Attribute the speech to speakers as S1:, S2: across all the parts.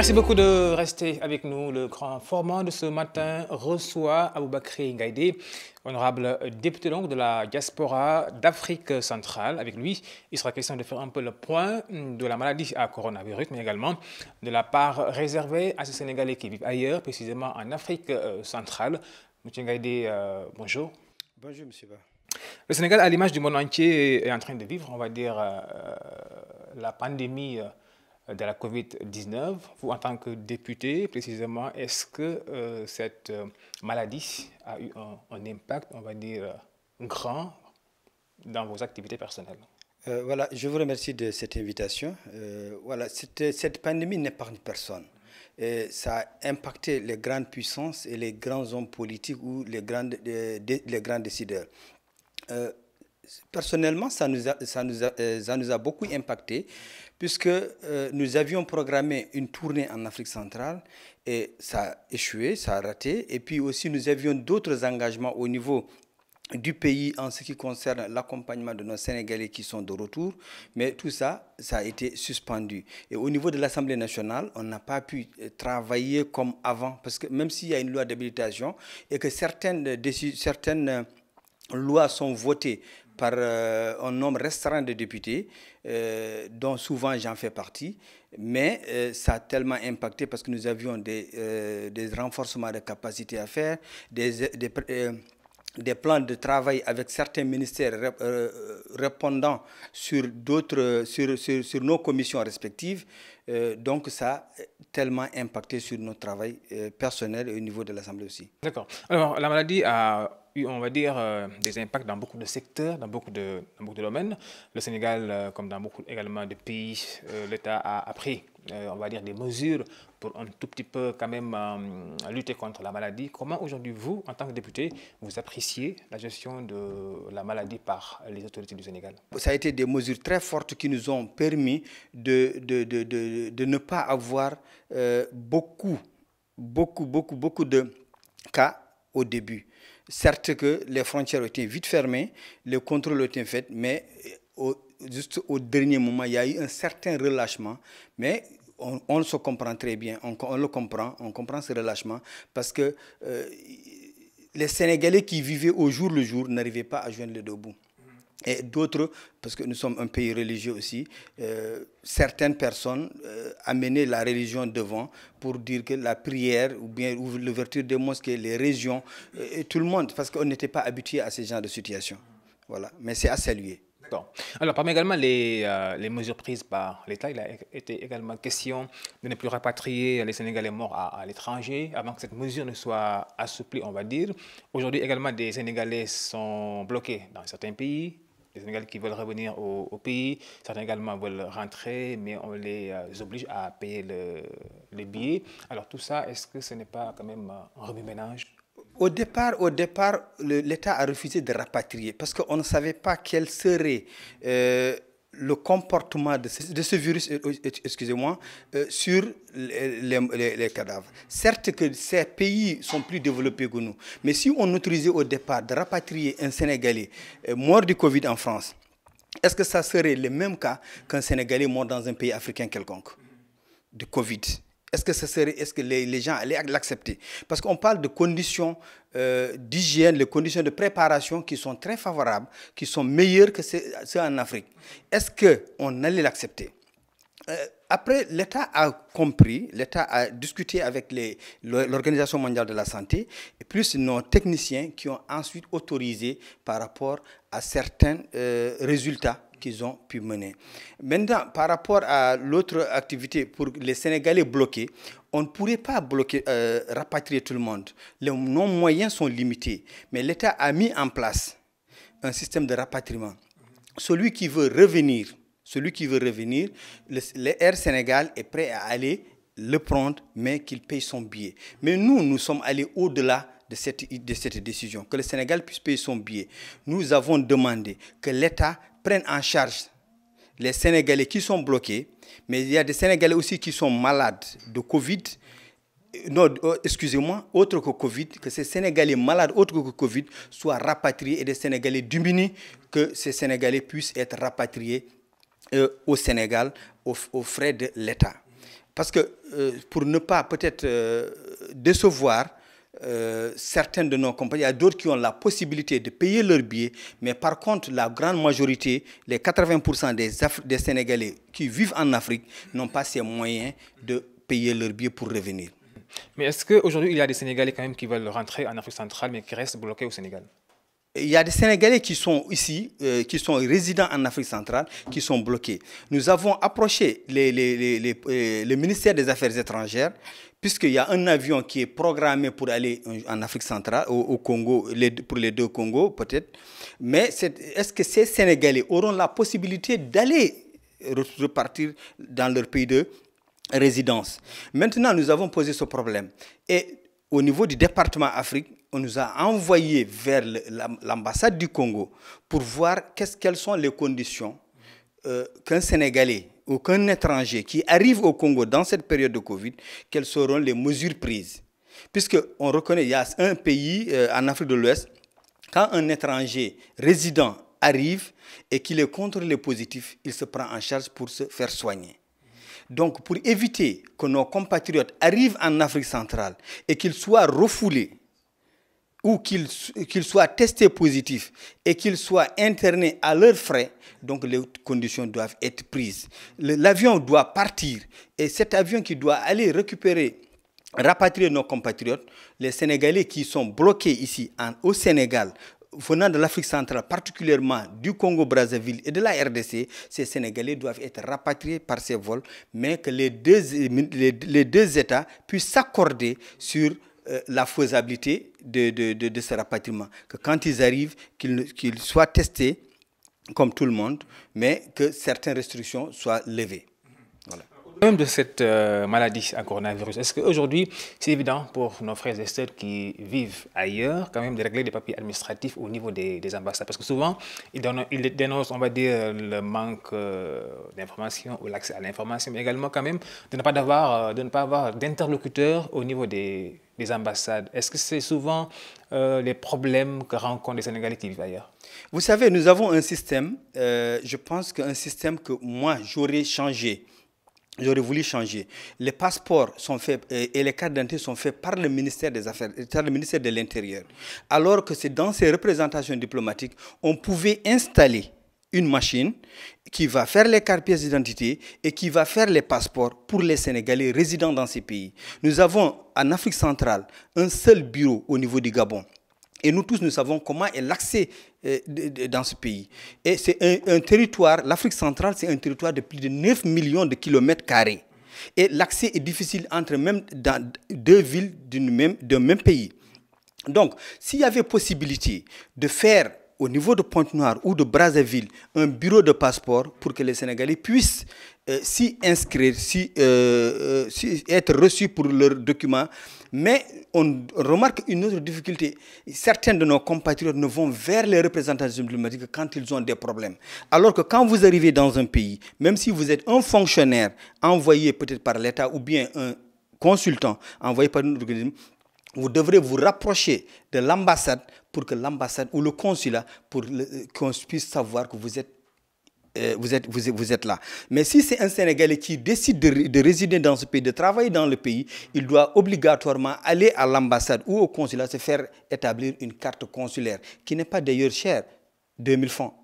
S1: Merci beaucoup de rester avec nous. Le grand format de ce matin reçoit Aboubakri Ngaïdé, honorable député donc de la diaspora d'Afrique centrale. Avec lui, il sera question de faire un peu le point de la maladie à coronavirus, mais également de la part réservée à ces Sénégalais qui vivent ailleurs, précisément en Afrique euh, centrale. Monsieur Ngaïdé, euh, bonjour. Bonjour, monsieur. Le Sénégal, à l'image du monde entier, est en train de vivre, on va dire, euh, la pandémie de la COVID-19. Vous, en tant que député, précisément, est-ce que euh, cette euh, maladie a eu un, impact, on va dire, euh, grand dans vos activités personnelles
S2: Voilà, je vous remercie de cette invitation. voilà, cette, cette pandémie n'épargne personne. ça a impacté les grandes puissances et les grands hommes politiques ou les, grandes, grands décideurs personnellement, ça nous, a, ça, nous ça nous a beaucoup impacté puisque euh, nous avions programmé une tournée en Afrique centrale et ça a échoué, ça a raté. Et puis aussi, nous avions d'autres engagements au niveau du pays en ce qui concerne l'accompagnement de nos Sénégalais qui sont de retour, mais tout ça, ça a été suspendu. Et au niveau de l'Assemblée nationale, on n'a pas pu euh, travailler comme avant, parce que même s'il y a une loi d'habilitation et que certaines, euh, certaines lois sont votées par euh, un nombre restreint de députés, euh, dont souvent j'en fais partie, mais euh, ça a tellement impacté parce que nous avions des, des renforcements de capacités à faire, des, des, plans de travail avec certains ministères répondant sur, d'autres, sur, sur, sur, nos commissions respectives. donc ça a tellement impacté sur notre travail personnel au niveau de l'Assemblée aussi.
S1: D'accord. Alors la maladie a eu, on va dire, euh, des impacts dans beaucoup de secteurs, dans beaucoup de, de domaines. Le Sénégal, euh, comme dans beaucoup également de pays, euh, l'État a, pris, on va dire, des mesures pour un tout petit peu quand même lutter contre la maladie. Comment aujourd'hui, vous, en tant que député, vous appréciez la gestion de la maladie par les autorités du Sénégal
S2: Ça a été des mesures très fortes qui nous ont permis de, de, de ne pas avoir beaucoup, beaucoup, beaucoup, beaucoup de cas au début. Certes que les frontières ont été vite fermées, les contrôles ont été faits, mais euh, juste au dernier moment, il y a eu un certain relâchement. Mais on, se comprend très bien, on, le comprend, on comprend ce relâchement parce que euh, les Sénégalais qui vivaient au jour le jour n'arrivaient pas à joindre les deux bouts et d'autres, parce que nous sommes un pays religieux aussi, euh, certaines personnes euh, amenaient la religion devant pour dire que la prière ou bien l'ouverture des mosquées, les régions, euh, et tout le monde, parce qu'on n'était pas habitué à ce genre de situation. Voilà, mais c'est à saluer.
S1: Alors, parmi également les, les mesures prises par l'État, il a été également question de ne plus rapatrier les Sénégalais morts à, à l'étranger avant que cette mesure ne soit assouplie, on va dire. Aujourd'hui, également, des Sénégalais sont bloqués dans certains pays, les Sénégalais qui veulent revenir au, pays, certains également veulent rentrer, mais on les euh, oblige à payer le, le billet. Alors tout ça, est-ce que ce n'est pas quand même euh, un remue au
S2: départ, au départ l'État a refusé de rapatrier parce qu'on ne savait pas quelle serait euh, le comportement de ce, virus, euh, euh, excusez-moi, euh, sur les, cadavres. Certes que ces pays sont plus développés que nous, mais si on autorisait au départ de rapatrier un Sénégalais mort du Covid en France, est-ce que ça serait le même cas qu'un Sénégalais mort dans un pays africain quelconque de Covid est-ce que serait, est-ce que les, gens allaient l'accepter Parce qu'on parle de conditions euh, d'hygiène, les conditions de préparation qui sont très favorables, qui sont meilleures que ceux, en Afrique. Est-ce qu'on allait l'accepter euh, après, l'État a compris, l'État a discuté avec l'Organisation mondiale de la santé, et plus nos techniciens qui ont ensuite autorisé par rapport à certains euh, résultats qu'ils ont pu mener. Maintenant, par rapport à l'autre activité pour les Sénégalais bloqués, on ne pourrait pas bloquer, euh, rapatrier tout le monde. Les nos moyens sont limités. Mais l'État a mis en place un système de rapatriement. Celui qui veut revenir, celui qui veut revenir, le, Sénégal est prêt à aller le prendre, mais qu'il paye son billet. Mais nous, nous sommes allés au-delà de cette, de cette décision, que le Sénégal puisse payer son billet. Nous avons demandé que l'État prennent en charge les Sénégalais qui sont bloqués, mais il y a des Sénégalais aussi qui sont malades de Covid. Non, oh, excusez-moi, autre que Covid, que ces Sénégalais malades autres que Covid soient rapatriés et des Sénégalais diminués, que ces Sénégalais puissent être rapatriés euh, au Sénégal aux, frais de l'État. Parce que euh, pour ne pas peut-être euh, décevoir euh, certaines de nos compagnies, il y a d'autres qui ont la possibilité de payer leur billet, mais par contre, la grande majorité, les 80% des, des Sénégalais qui vivent en Afrique n'ont pas ces moyens de payer leur billet pour revenir.
S1: Mais est-ce qu'aujourd'hui, il y a des Sénégalais quand même qui veulent rentrer en Afrique centrale, mais qui restent bloqués au Sénégal
S2: il y a des Sénégalais qui sont ici, euh, qui sont résidents en Afrique centrale, qui sont bloqués. Nous avons approché les, euh, le ministère des Affaires étrangères, puisqu'il y a un avion qui est programmé pour aller en Afrique centrale, au, Congo, pour les deux Congos peut-être. Mais est-ce que ces Sénégalais auront la possibilité d'aller repartir dans leur pays de résidence Maintenant, nous avons posé ce problème. Et au niveau du département Afrique, on nous a envoyé vers l'ambassade du Congo pour voir ce quelles sont les conditions euh, qu'un Sénégalais ou qu'un étranger qui arrive au Congo dans cette période de Covid, quelles seront les mesures prises. Puisqu'on reconnaît, il y a un pays euh, en Afrique de l'Ouest, quand un étranger résident arrive et qu'il est contre les positifs, il se prend en charge pour se faire soigner. Donc pour éviter que nos compatriotes arrivent en Afrique centrale et qu'ils soient refoulés ou qu'ils soient testés positifs et qu'ils soient internés à leurs frais, donc les conditions doivent être prises. L'avion doit partir et cet avion qui doit aller récupérer, rapatrier nos compatriotes, les Sénégalais qui sont bloqués ici au Sénégal, venant de l'Afrique centrale, particulièrement du Congo-Brazzaville et de la RDC, ces Sénégalais doivent être rapatriés par ces vols, mais que les deux, les deux États puissent s'accorder sur euh, la faisabilité de, de, de, ce rapatriement. Que quand ils arrivent, qu'ils soient testés comme tout le monde,
S1: mais que certaines restrictions soient levées. Voilà. Même de cette euh, maladie à coronavirus, est-ce qu'aujourd'hui, c'est évident pour nos frères et sœurs qui vivent ailleurs, quand même, de régler des papiers administratifs au niveau des, des ambassades Parce que souvent, ils, donnent, ils, dénoncent, on va dire, le manque euh, d'information ou l'accès à l'information, mais également, quand même, de ne pas, avoir, de ne pas avoir d'interlocuteurs au niveau des ambassades Est-ce que c'est souvent euh, les problèmes que rencontrent les Sénégalais d'ailleurs? Vous savez, nous avons un système, euh,
S2: je pense qu'un système que moi, j'aurais changé. J'aurais voulu changer. Les passeports sont faits euh, et les cartes d'identité sont faits par le ministère des Affaires, par le ministère de l'Intérieur. Alors que c'est dans ces représentations diplomatiques, on pouvait installer une machine qui va faire les cartes pièces d'identité et qui va faire les passeports pour les Sénégalais résidents dans ces pays. Nous avons en Afrique centrale un seul bureau au niveau du Gabon. Et nous tous, nous savons comment est l'accès euh, dans ce pays. Et c'est un, territoire, l'Afrique centrale, c'est un territoire de plus de 9 millions de kilomètres carrés. Et l'accès est difficile entre même dans deux villes d'un même, même pays. Donc, s'il y avait possibilité de faire au niveau de Pointe-Noire ou de Brazzaville un bureau de passeport pour que les Sénégalais puissent euh, s'y inscrire, euh, euh, s'y être reçus pour leurs documents. Mais on remarque une autre difficulté. Certains de nos compatriotes ne vont vers les représentations diplomatiques quand ils ont des problèmes. Alors que quand vous arrivez dans un pays, même si vous êtes un fonctionnaire envoyé peut-être par l'État ou bien un consultant envoyé par un organisme, vous devrez vous rapprocher de l'ambassade pour que l'ambassade ou le consulat pour qu'on puisse savoir que euh, vous êtes vous êtes, vous, êtes là. Mais si c'est un Sénégalais qui décide de, résider dans ce pays, de travailler dans le pays, il doit obligatoirement aller à l'ambassade ou au consulat se faire établir une carte consulaire, qui n'est pas d'ailleurs chère, 2000 francs.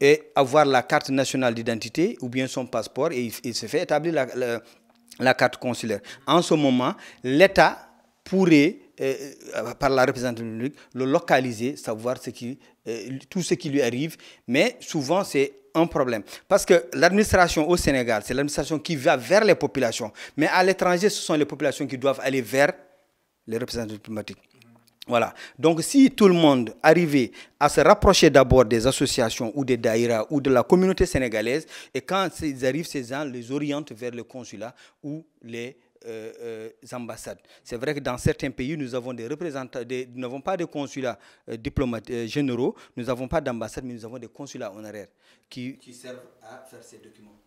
S2: Et avoir la carte nationale d'identité ou bien son passeport, et il, se fait établir la carte consulaire. En ce moment, l'État pourrait, euh, euh, par la représentation publique, le localiser, savoir ce qui, euh, tout ce qui lui arrive. Mais souvent, c'est un problème. Parce que l'administration au Sénégal, c'est l'administration qui va vers les populations. Mais à l'étranger, ce sont les populations qui doivent aller vers les représentants diplomatiques. Voilà. Donc, si tout le monde arrivait à se rapprocher d'abord des associations ou des daïras ou de la communauté sénégalaise, et quand ils arrivent, ces gens les orientent vers le consulat ou les euh, euh, ambassades. C'est vrai que dans certains pays, nous avons des représentants, nous n'avons pas de consulats euh, généraux, nous n'avons pas d'ambassade, mais nous avons des consulats honoraires qui, servent à faire ces documents.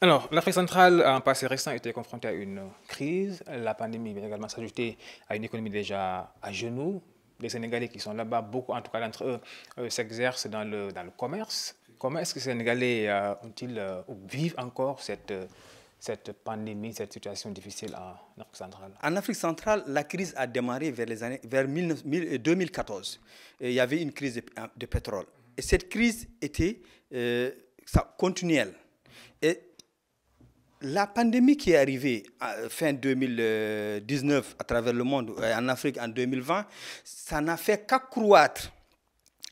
S1: Alors, l'Afrique centrale, en passé récent, a été confrontée à une crise. La pandémie vient également s'ajouter à une économie déjà à genoux. Les Sénégalais qui sont là-bas, beaucoup, en tout cas d'entre eux, s'exercent dans le, dans le commerce. Comment est-ce que les Sénégalais ont-ils vivent encore cette cette pandémie, cette situation difficile en Afrique centrale En Afrique centrale, la crise a démarré vers, les années, vers
S2: 2014. Euh, Et il y avait une crise de, pétrole. Et cette crise était euh, continuelle. Et la pandémie qui est arrivée euh, fin 2019 à travers le monde, euh, en Afrique en 2020, ça n'a fait qu'accroître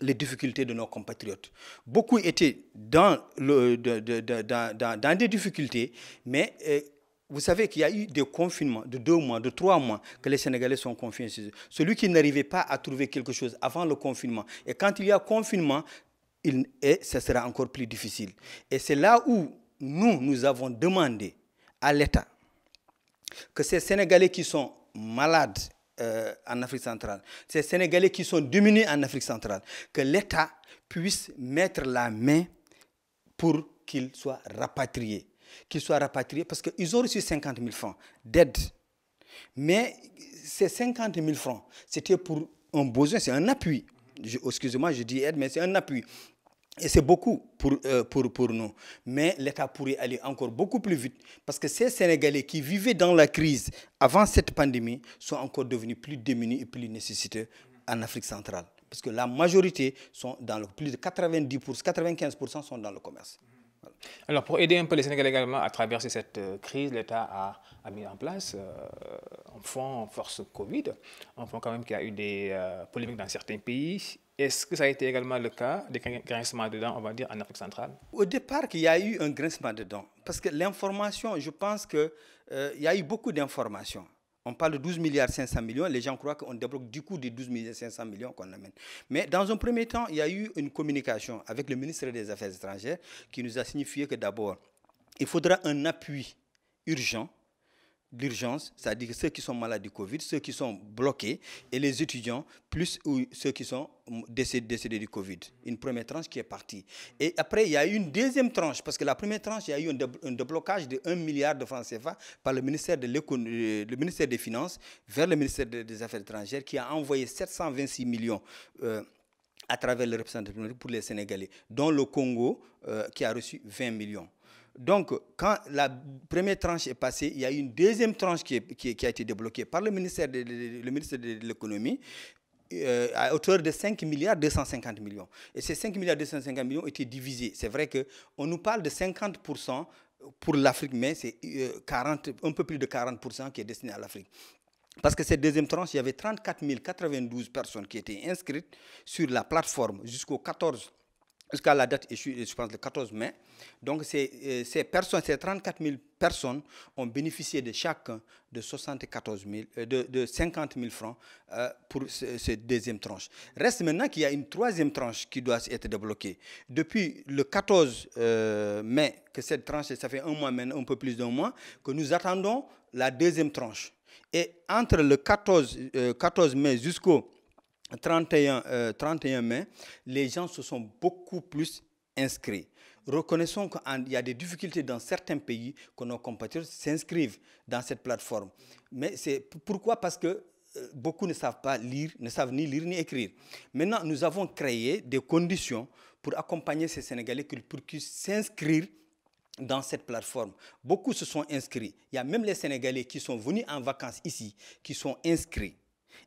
S2: les difficultés de nos compatriotes. Beaucoup étaient dans, le, dans, des difficultés, mais euh, vous savez qu'il y a eu des confinements de deux mois, de trois mois que les Sénégalais sont confinés Celui qui n'arrivait pas à trouver quelque chose avant le confinement. Et quand il y a confinement, il, ça sera encore plus difficile. Et c'est là où nous, nous avons demandé à l'État que ces Sénégalais qui sont malades euh, en Afrique centrale, ces Sénégalais qui sont dominés en Afrique centrale, que l'État puisse mettre la main pour qu'ils soient rapatriés. Qu'ils soient rapatriés parce qu'ils ont reçu 50 000 francs d'aide. Mais ces 50 000 francs, c'était pour un besoin, c'est un appui. Excusez-moi, je dis aide, mais c'est un appui. Et c'est beaucoup pour, euh, pour, pour nous. Mais l'État pourrait aller encore beaucoup plus vite parce que ces Sénégalais qui vivaient dans la crise avant cette pandémie sont encore devenus plus démunis et plus nécessiteux en Afrique centrale. Parce que la majorité sont dans le plus de 90%, 95% sont
S1: dans le commerce. Alors pour aider un peu les Sénégalais également à traverser cette euh, crise, l'État a, a, mis en place euh, un fonds en force Covid, on voit quand même y a eu des euh, polémiques dans certains pays est-ce que ça a été également le cas des grincements de dents, on va dire, en Afrique centrale Au départ, il y a eu un grincement de dents. Parce que l'information, je pense qu'il euh,
S2: y a eu beaucoup d'informations. On parle de 12 milliards 500 millions. Les gens croient qu'on débloque du coup des 12 milliards millions qu'on amène. Mais dans un premier temps, il y a eu une communication avec le ministre des Affaires étrangères qui nous a signifié que d'abord, il faudra un appui urgent d'urgence, c'est-à-dire ceux qui sont malades du Covid, ceux qui sont bloqués, et les étudiants, plus ceux qui sont décédés, du Covid. Une première tranche qui est partie. Et après, il y a eu une deuxième tranche, parce que la première tranche, il y a eu un, déblocage de 1 milliard de francs CFA par le ministère, de euh, le ministère des Finances vers le ministère des Affaires étrangères, qui a envoyé 726 millions. Euh, à travers le représentant pour les Sénégalais, dont le Congo, euh, qui a reçu 20 millions. Donc, quand la première tranche est passée, il y a une deuxième tranche qui, a été débloquée par le ministère de, le de l'économie euh, à hauteur de 5 milliards 250 millions. Et ces 5 milliards 250 millions étaient divisés. C'est vrai qu'on nous parle de 50% pour l'Afrique, mais c'est 40, euh, un peu plus de 40% qui est destiné à l'Afrique. Parce que cette deuxième tranche, il y avait 34 092 personnes qui étaient inscrites sur la plateforme jusqu'au 14 jusqu'à la date je pense, le 14 mai. Donc, euh, ces, personnes, ces 34 000 personnes ont bénéficié de chacun de, 74 euh, de, 50 000 francs euh, pour cette deuxième tranche. Reste maintenant qu'il y a une troisième tranche qui doit être débloquée. Depuis le 14 mai, que cette tranche, ça fait un mois maintenant, un peu plus d'un mois, que nous attendons la deuxième tranche. Et entre le 14, 14 mai jusqu'au 31, 31 euh, mai, les gens se sont beaucoup plus inscrits. Reconnaissons qu'il y a des difficultés dans certains pays que nos compatriotes s'inscrivent dans cette plateforme. Mais c'est pourquoi Parce que euh, beaucoup ne savent pas lire, ne savent ni lire ni écrire. Maintenant, nous avons créé des conditions pour accompagner ces Sénégalais pour qu'ils s'inscrire dans cette plateforme. Beaucoup se sont inscrits. Il y a même les Sénégalais qui sont venus en vacances ici, qui sont inscrits.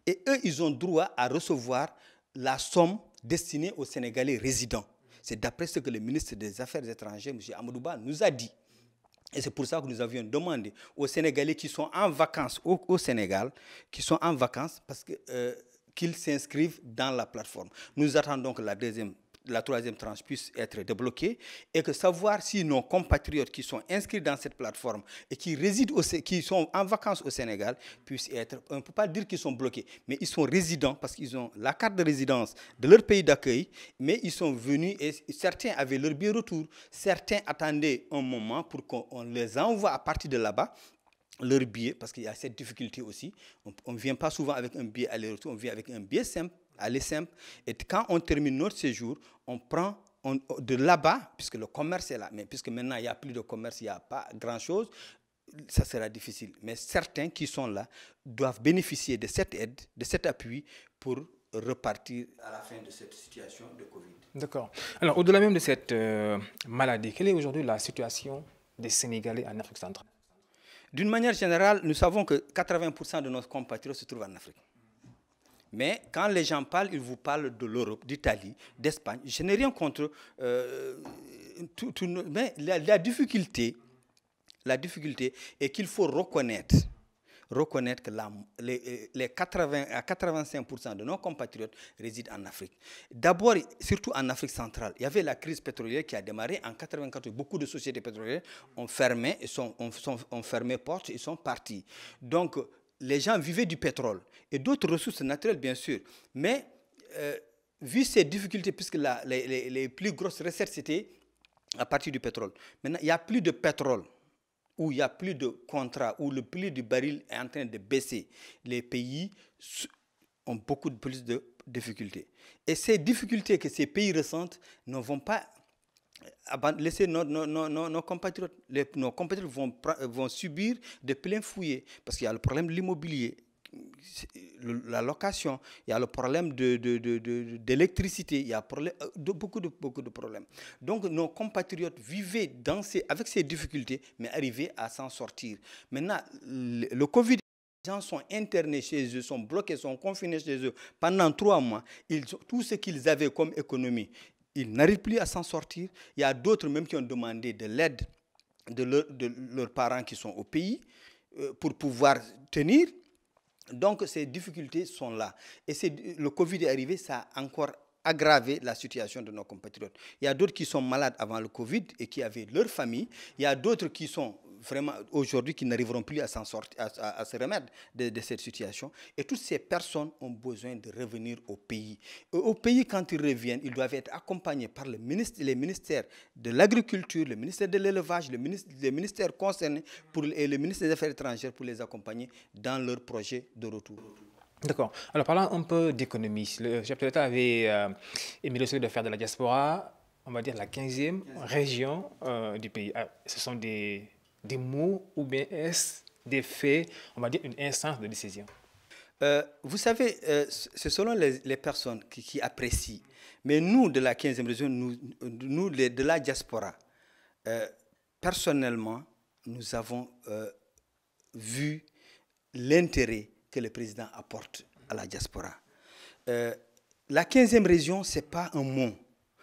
S2: Et eux, ils ont droit à recevoir la somme destinée aux Sénégalais résidents. C'est d'après ce que le ministre des Affaires étrangères, M. Amadouba, nous a dit. Et c'est pour ça que nous avions demandé aux Sénégalais qui sont en vacances au, au Sénégal, qui sont en vacances, parce euh, qu'ils s'inscrivent dans la plateforme. Nous attendons donc la deuxième la troisième tranche puisse être débloquée et que savoir si nos compatriotes qui sont inscrits dans cette plateforme et qui résident, qui sont en vacances au Sénégal puissent être, on ne peut pas dire qu'ils sont bloqués, mais ils sont résidents parce qu'ils ont la carte de résidence de leur pays d'accueil, mais ils sont venus et certains avaient leur billet retour, certains attendaient un moment pour qu'on les envoie à partir de là-bas leur billet, parce qu'il y a cette difficulté aussi. On ne vient pas souvent avec un billet aller-retour, on vient avec un billet simple aller simple. Et quand on termine notre séjour, on prend de là-bas, puisque le commerce est là, mais puisque maintenant il n'y a plus de commerce, il n'y a pas grand-chose, ça sera difficile. Mais certains qui sont là doivent bénéficier de cette aide, de cet appui pour
S1: repartir
S2: à la fin de cette situation de Covid.
S1: D'accord. Alors, au-delà même de cette euh, maladie, quelle est aujourd'hui la situation des Sénégalais en Afrique centrale D'une manière
S2: générale, nous savons que 80% de nos compatriotes se trouvent en Afrique. Mais quand les gens parlent, ils vous parlent de l'Europe, d'Italie, d'Espagne. Je n'ai rien contre. Euh, mais la, difficulté, la difficulté est qu'il faut reconnaître reconnaître que les, 80 à 85% de nos compatriotes résident en Afrique. D'abord, surtout en Afrique centrale, il y avait la crise pétrolière qui a démarré en 1994. Beaucoup de sociétés pétrolières ont fermé, sont, ont, ont fermé porte et sont partis. Donc, les gens vivaient du pétrole et d'autres ressources naturelles, bien sûr. Mais euh, vu ces difficultés, puisque les, plus grosses recettes, étaient à partir du pétrole. Maintenant, il n'y a plus de pétrole, ou il n'y a plus de contrats ou le prix du baril est en train de baisser. Les pays ont beaucoup plus de difficultés. Et ces difficultés que ces pays ressentent ne vont pas ah, bah, laisser nos, nos, nos, nos compatriotes. Les, nos compatriotes vont, vont subir de plein fouillés parce qu'il y a le problème de l'immobilier la location, il y a le problème d'électricité, de, de, de, il y a euh, beaucoup, de, beaucoup de problèmes. Donc nos compatriotes vivaient dans ces, avec ces difficultés, mais arrivaient à s'en sortir. Maintenant, le, Covid les gens sont internés chez eux, sont bloqués, sont confinés chez eux pendant trois mois. Ils, tout ce qu'ils avaient comme économie, ils n'arrivent plus à s'en sortir. Il y a d'autres même qui ont demandé de l'aide de, leurs parents qui sont au pays euh, pour pouvoir tenir. Donc ces difficultés sont là. Et le Covid est arrivé, ça a encore aggravé la situation de nos compatriotes. Il y a d'autres qui sont malades avant le Covid et qui avaient leur famille. Il y a d'autres qui sont vraiment aujourd'hui qui n'arriveront plus à, s'en sortir, à, se remettre de, cette situation. Et toutes ces personnes ont besoin de revenir au pays. au pays, quand ils reviennent, ils doivent être accompagnés par le ministre, les ministères de l'agriculture, le ministère de l'élevage, le ministère, les ministères concernés pour, et le ministère des Affaires étrangères pour les accompagner dans leur projet de retour.
S1: D'accord. Alors parlons un peu d'économie. Le chef de l'État avait euh, émis le souhait de faire de la diaspora, on va dire la 15e région euh, du pays. Ah, ce sont des des mots ou bien est-ce des faits, on va dire une instance de décision euh, Vous savez, euh, c'est selon les,
S2: personnes qui, apprécient. Mais nous, de la 15e région, nous, nous de la diaspora, euh, personnellement, nous avons vu l'intérêt que le président apporte à la diaspora. la 15e région, ce n'est pas un mot,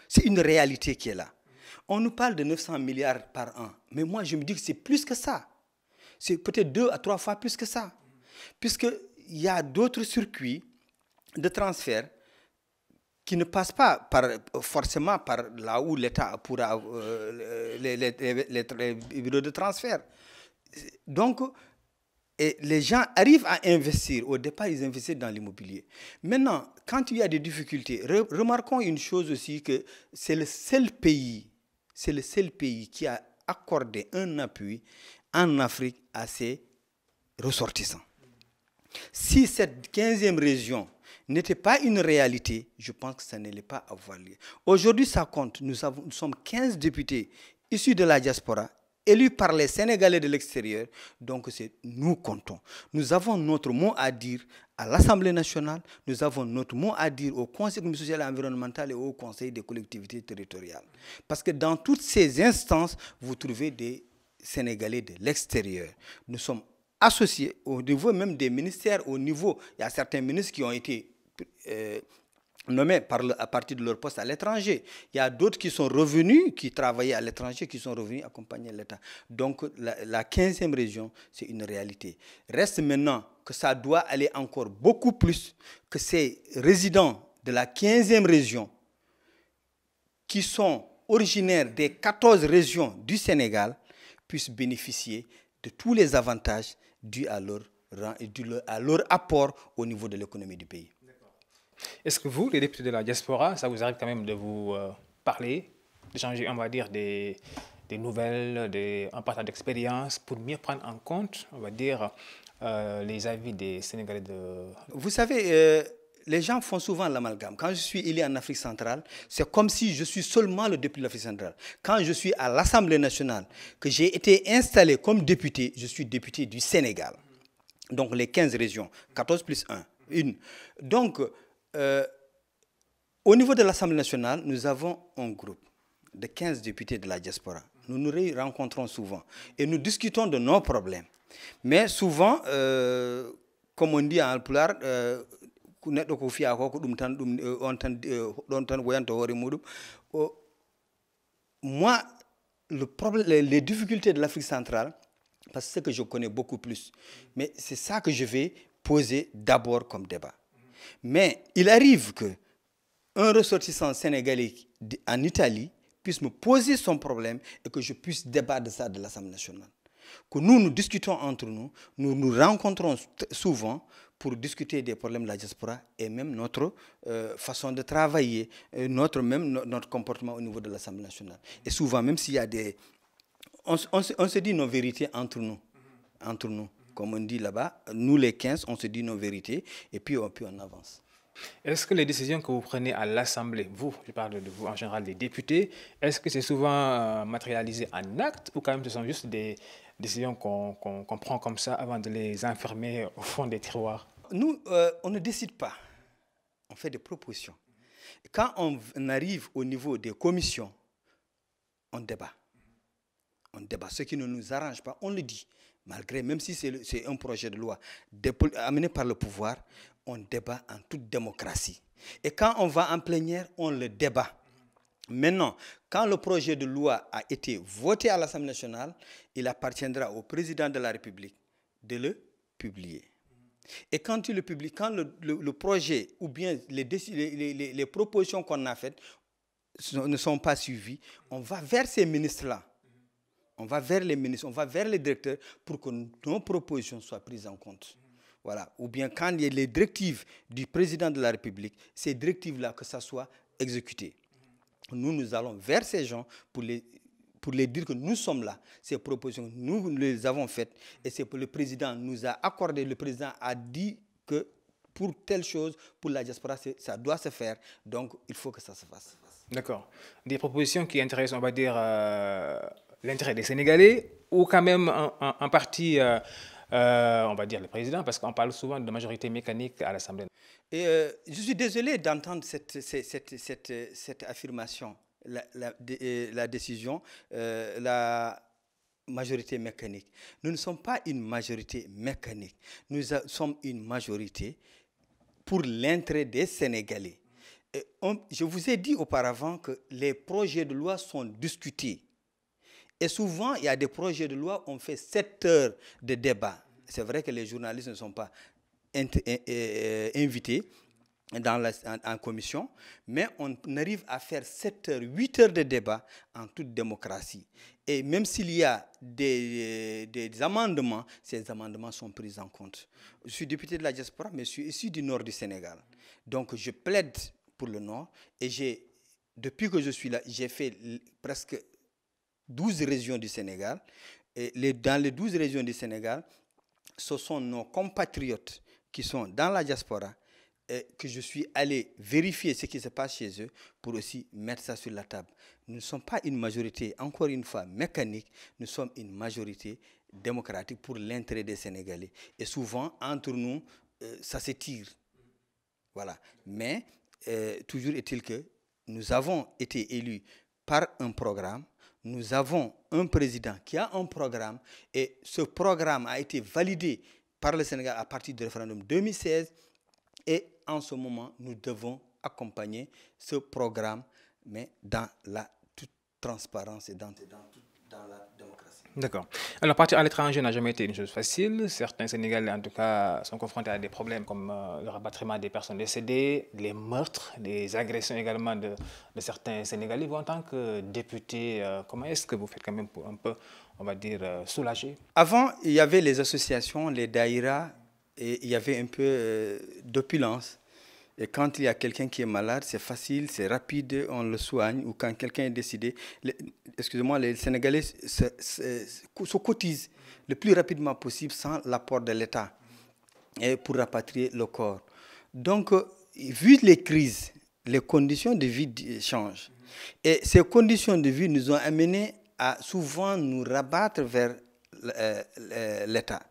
S2: c'est une réalité qui est là. On nous parle de 900 milliards par an, mais moi je me dis que c'est plus que ça. C'est peut-être deux à trois fois plus que ça. Puisqu'il y a d'autres circuits de transfert qui ne passent pas par, forcément par là où l'État pourra euh, les, bureaux de transfert. Donc, les gens arrivent à investir. Au départ, ils investissent dans l'immobilier. Maintenant, quand il y a des difficultés, remarquons une chose aussi, que c'est le seul pays c'est le seul pays qui a accordé un appui en Afrique à ses ressortissants. Si cette 15e région n'était pas une réalité, je pense que ça n'allait pas avoir Aujourd'hui, ça compte. Nous, nous sommes 15 députés issus de la diaspora élu par les Sénégalais de l'extérieur. Donc c'est nous comptons. Nous avons notre mot à dire à l'Assemblée nationale, nous avons notre mot à dire au Conseil social et environnemental et au Conseil des collectivités territoriales. Parce que dans toutes ces instances, vous trouvez des Sénégalais de l'extérieur. Nous sommes associés au niveau même des ministères, au niveau, il y a certains ministres qui ont été euh, nommés à partir de leur poste à l'étranger. Il y a d'autres qui sont revenus, qui travaillaient à l'étranger, qui sont revenus accompagner l'État. Donc la, 15e région, c'est une réalité. Reste maintenant que ça doit aller encore beaucoup plus, que ces résidents de la 15e région, qui sont originaires des 14 régions du Sénégal, puissent bénéficier de tous les avantages dus à leur, à leur apport au niveau
S1: de l'économie du pays. Est-ce que vous, les députés de la diaspora, ça vous arrive quand même de vous euh, parler, d'échanger, on va dire, des, nouvelles, des, en partant d'expérience, pour mieux prendre en compte, on va dire, euh, les avis des Sénégalais de... Vous savez... Euh, les gens font souvent
S2: l'amalgame. Quand je suis élu en Afrique centrale, c'est comme si je suis seulement le député de l'Afrique centrale. Quand je suis à l'Assemblée nationale, que j'ai été installé comme député, je suis député du Sénégal. Donc les 15 régions, 14 plus 1. Une. Donc euh, au niveau de l'Assemblée nationale, nous avons un groupe de 15 députés de la diaspora. Nous nous rencontrons souvent et nous discutons de nos problèmes. Mais souvent, euh, comme on dit en Alpular, euh, moi les difficultés de l'Afrique centrale parce que je connais beaucoup plus mais c'est ça que je vais poser d'abord comme débat mais il arrive que un ressortissant sénégalais en Italie puisse me poser son problème et que je puisse débattre de ça de l'Assemblée nationale. Que nous, nous discutons entre nous, nous nous rencontrons souvent pour discuter des problèmes de la diaspora et même notre euh, façon de travailler, notre, même notre comportement au niveau de l'Assemblée nationale. Et souvent, même s'il y a des... On, on, se dit nos vérités entre nous. Entre nous. Comme
S1: on dit là-bas, nous les 15, on se dit nos vérités et puis on, puis on avance. Est-ce que les décisions que vous prenez à l'Assemblée, vous, je parle de vous en général, les députés, est-ce que c'est souvent euh, matérialisé en actes ou quand même ce sont juste des décisions qu'on prend comme ça avant de les enfermer au fond des tiroirs Nous, euh, on ne décide pas. On fait des
S2: propositions. Quand on arrive au niveau des commissions, on débat. On débat. Ce qui ne nous arrange pas, on le dit malgré, même si c'est un projet de loi amené par le pouvoir, on débat en toute démocratie. Et quand on va en plénière, on le débat. Maintenant, quand le projet de loi a été voté à l'Assemblée nationale, il appartiendra au président de la République de le publier. Et quand il le publie, quand le, projet ou bien les propositions qu'on a faites ne sont pas suivies, on va vers ces ministres-là on va vers les ministres, on va vers les directeurs pour que nos propositions soient prises en compte. Voilà. Ou bien quand il y a les directives du président de la République, ces directives-là, que ça soit exécuté. Nous, nous allons vers ces gens pour les, pour les dire que nous sommes là. Ces propositions, nous les avons faites. Et c'est pour le président nous a accordé, le président a dit que pour telle chose, pour la diaspora, ça doit se faire. Donc, il faut que ça se fasse.
S1: D'accord. Des propositions qui intéressent, on va dire, euh, l'intérêt des Sénégalais ou quand même en, partie, euh, euh, on va dire, le président, parce qu'on parle souvent de majorité mécanique à l'Assemblée Et euh, je suis désolé
S2: d'entendre cette, cette, cette, cette, affirmation, la, la, décision, la majorité mécanique. Nous ne sommes pas une majorité mécanique, nous sommes une majorité pour l'intérêt des Sénégalais. Et je vous ai dit auparavant que les projets de loi sont discutés et souvent, il y a des projets de loi, on fait 7 heures de débat. C'est vrai que les journalistes ne sont pas euh, euh, invités dans la, en, commission, mais on arrive à faire 7 heures, 8 heures de débat en toute démocratie. Et même s'il y a euh, des, des, amendements, ces amendements sont pris en compte. Je suis député de la diaspora, mais je suis issu du nord du Sénégal. Donc je plaide pour le nord et j'ai, depuis que je suis là, j'ai fait presque 12 régions du Sénégal. Et dans les 12 régions du Sénégal, ce sont nos compatriotes qui sont dans la diaspora que je suis allé vérifier ce qui se passe chez eux pour aussi mettre ça sur la table. Nous ne sommes pas une majorité, encore une fois, mécanique, nous sommes une majorité démocratique pour l'intérêt des Sénégalais. Et souvent, entre nous, euh, ça se tire. Voilà. Mais, euh, toujours est-il que nous avons été élus par un programme nous avons un président qui a un programme et ce programme a été validé par le Sénégal à partir du référendum 2016 et en ce moment, nous devons accompagner ce programme, mais dans la toute transparence et dans, dans, dans la démocratie.
S1: D'accord. Alors, partir à l'étranger n'a jamais été une chose facile. Certains Sénégalais, en tout cas, sont confrontés à des problèmes comme euh, le rapatriement des personnes décédées, les meurtres, les agressions également de, certains Sénégalais. Vous, en tant que député, euh, comment est-ce que vous faites quand même pour un peu, on va dire, euh, soulager
S2: Avant, il y avait les associations, les daïras, et il y avait un peu d'opulence. Et quand il y a quelqu'un qui est malade, c'est facile, c'est rapide, on le soigne. Ou quand quelqu'un est décidé, excusez-moi, les Sénégalais se, cotisent le plus rapidement possible sans l'apport de l'État pour rapatrier le corps. Donc, vu les crises, les conditions de vie changent. Et ces conditions de vie nous ont amenés à souvent nous rabattre vers euh, euh, l'État.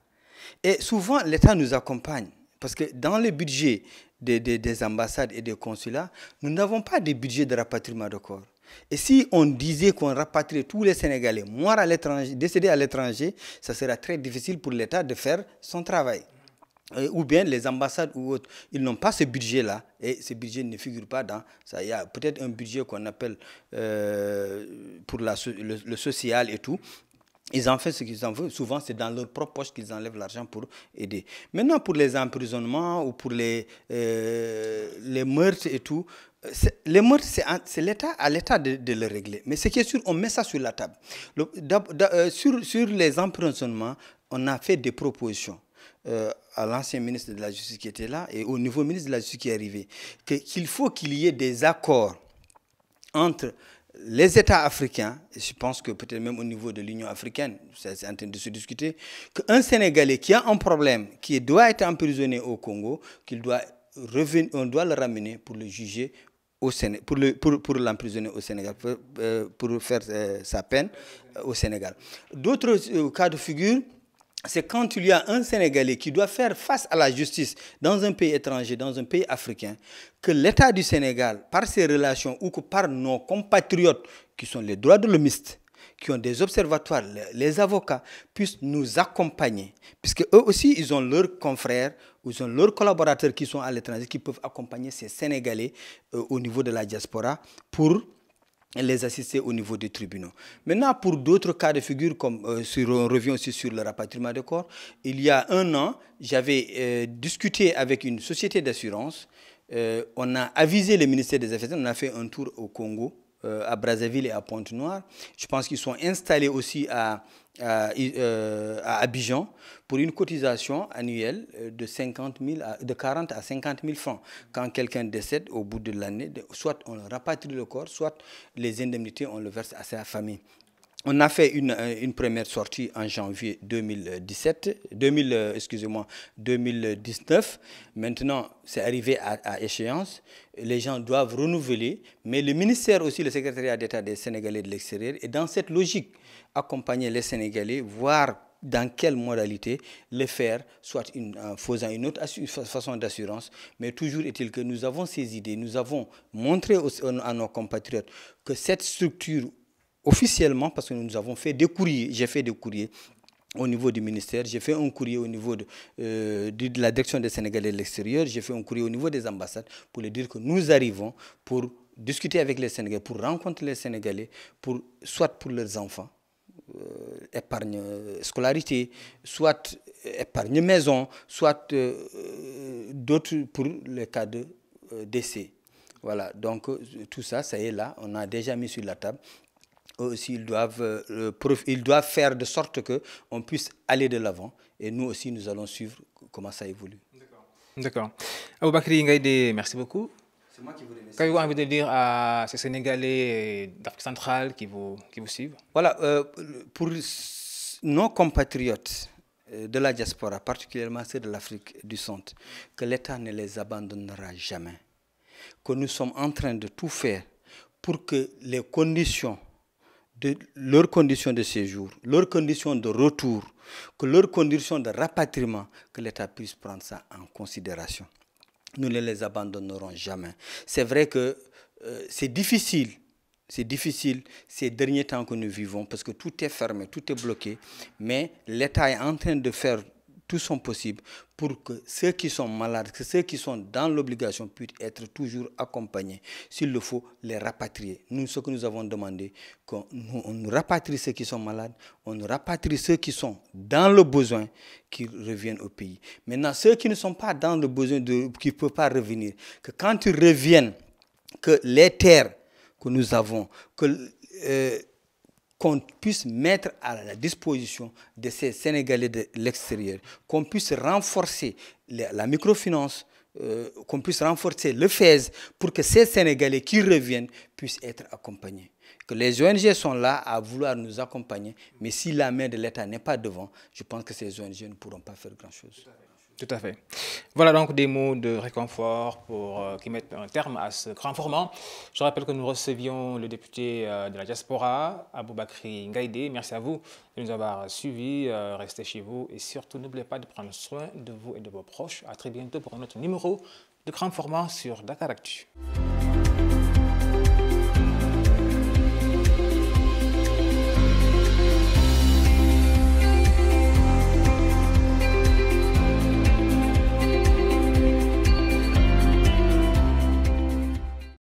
S2: Et souvent, l'État nous accompagne. Parce que dans le budget des, des, ambassades et des consulats, nous n'avons pas de budget de rapatriement de corps. Et si on disait qu'on rapatrie tous les Sénégalais morts à l'étranger, décédés à l'étranger, ça sera très difficile pour l'État de faire son travail. Euh, ou bien les ambassades ou autres, ils n'ont pas ce budget-là et ce budget ne figure pas dans ça. Il y a peut-être un budget qu'on appelle euh, pour le social et tout, ils en font ce qu'ils en veulent. Souvent, c'est dans leur propre poche qu'ils enlèvent l'argent pour aider. Maintenant, pour les emprisonnements ou pour les, euh, les meurtres et tout, les meurtres, c'est l'État à l'État de, les le régler. Mais ce qui est sûr, on met ça sur la table. Euh, sur, les emprisonnements, on a fait des propositions. Euh, à l'ancien ministre de la Justice qui était là et au nouveau ministre de la Justice qui est arrivé, qu'il faut qu'il y ait des accords entre les États africains, et je pense que peut-être même au niveau de l'Union africaine, c'est en train de se discuter, qu'un Sénégalais qui a un problème, qui doit être emprisonné au Congo, qu'il doit revenir, on doit le ramener pour le juger au Sénégal, pour, le, pour, l'emprisonner au Sénégal, pour, euh, faire euh, sa peine euh, au Sénégal. D'autres cas de figure, c'est quand il y a un Sénégalais qui doit faire face à la justice dans un pays étranger, dans un pays africain, que l'État du Sénégal, par ses relations ou par nos compatriotes, qui sont les droits de l'homiste, qui ont des observatoires, les avocats, puissent nous accompagner. Puisque eux aussi, ils ont leurs confrères, ils ont leurs collaborateurs qui sont à l'étranger, qui peuvent accompagner ces Sénégalais euh, au niveau de la diaspora pour les assister au niveau des tribunaux. Maintenant, pour d'autres cas de figure, comme euh, sur, on revient aussi sur le rapatriement de corps, il y a un an, j'avais euh, discuté avec une société d'assurance. Euh, on a avisé le ministère des Affaires on a fait un tour au Congo, à Brazzaville et à Pointe-Noire. Je pense qu'ils sont installés aussi à à, euh, à Abidjan pour une cotisation annuelle euh, de, 50 000 à, de 40 à 50 000 francs. Quand quelqu'un décède au bout de l'année, soit on rapatrie le corps, soit les indemnités, on le verse à sa famille. On a fait une, euh, une, première sortie en janvier 2017, 2000, excusez-moi, 2019. Maintenant, c'est arrivé à, à, échéance. Les gens doivent renouveler, mais le ministère aussi, le secrétariat d'État des Sénégalais de l'extérieur, est dans cette logique accompagner les Sénégalais, voir dans quelle modalité le faire, soit en faisant une autre façon d'assurance, mais toujours est-il que nous avons ces idées, nous avons montré à nos compatriotes que cette structure, officiellement, parce que nous avons fait des courriers, j'ai fait des courriers au niveau du ministère, j'ai fait un courrier au niveau euh, de, la direction des Sénégalais de l'extérieur, j'ai fait un courrier au niveau des ambassades pour leur dire que nous arrivons pour discuter avec les Sénégalais, pour rencontrer les Sénégalais, pour, soit pour leurs enfants, euh, épargne euh, scolarité, soit euh, épargne maison, soit d'autres pour le cas de décès. Voilà, donc tout ça, ça est là, on a déjà mis sur la table. aussi, ils doivent, faire de sorte qu'on puisse aller de l'avant. Et nous aussi, nous allons suivre comment ça évolue. D'accord.
S1: D'accord. Aboubakri merci beaucoup. C'est moi qui vous Qu'avez-vous envie de dire à ah, ces Sénégalais d'Afrique centrale qui vous, qui vous suivent Voilà, euh, pour nos compatriotes euh, de la diaspora,
S2: particulièrement ceux de l'Afrique du Centre, que l'État ne les abandonnera jamais, que nous sommes en train de tout faire pour que les conditions de leurs conditions de séjour, leurs conditions de retour, que leurs conditions de rapatriement, que l'État puisse prendre ça en considération nous ne les abandonnerons jamais. C'est vrai que euh, c'est difficile, c'est difficile ces derniers temps que nous vivons parce que tout est fermé, tout est bloqué, mais l'État est en train de faire tout son possible pour que ceux qui sont malades, que ceux qui sont dans l'obligation puissent être toujours accompagnés. S'il le faut, les rapatrier. Nous, ce que nous avons demandé, qu'on nous rapatrie ceux qui sont malades, on rapatrie ceux qui sont dans le besoin, qu'ils reviennent au pays. Maintenant, ceux qui ne sont pas dans le besoin, qui ne peuvent pas revenir, que quand ils reviennent, que les terres que nous avons, que... Euh, qu'on puisse mettre à la disposition de ces Sénégalais de l'extérieur, qu'on puisse renforcer la microfinance, euh, qu'on puisse renforcer le FES pour que ces Sénégalais qui reviennent puissent être accompagnés. Que les ONG sont là à vouloir nous accompagner, mais si la main de l'État n'est pas devant, je pense que ces ONG ne pourront pas faire grand-chose.
S1: Tout à fait. Voilà donc des mots de réconfort pour, euh, qui mettent un terme à ce grand format. Je rappelle que nous recevions le député euh, de la diaspora, Aboubakri Ngaïdé. Merci à vous de nous avoir suivis. Euh, restez chez vous et surtout n'oubliez pas de prendre soin de vous et de vos proches. A très bientôt pour notre numéro de grand format sur Dakaractu.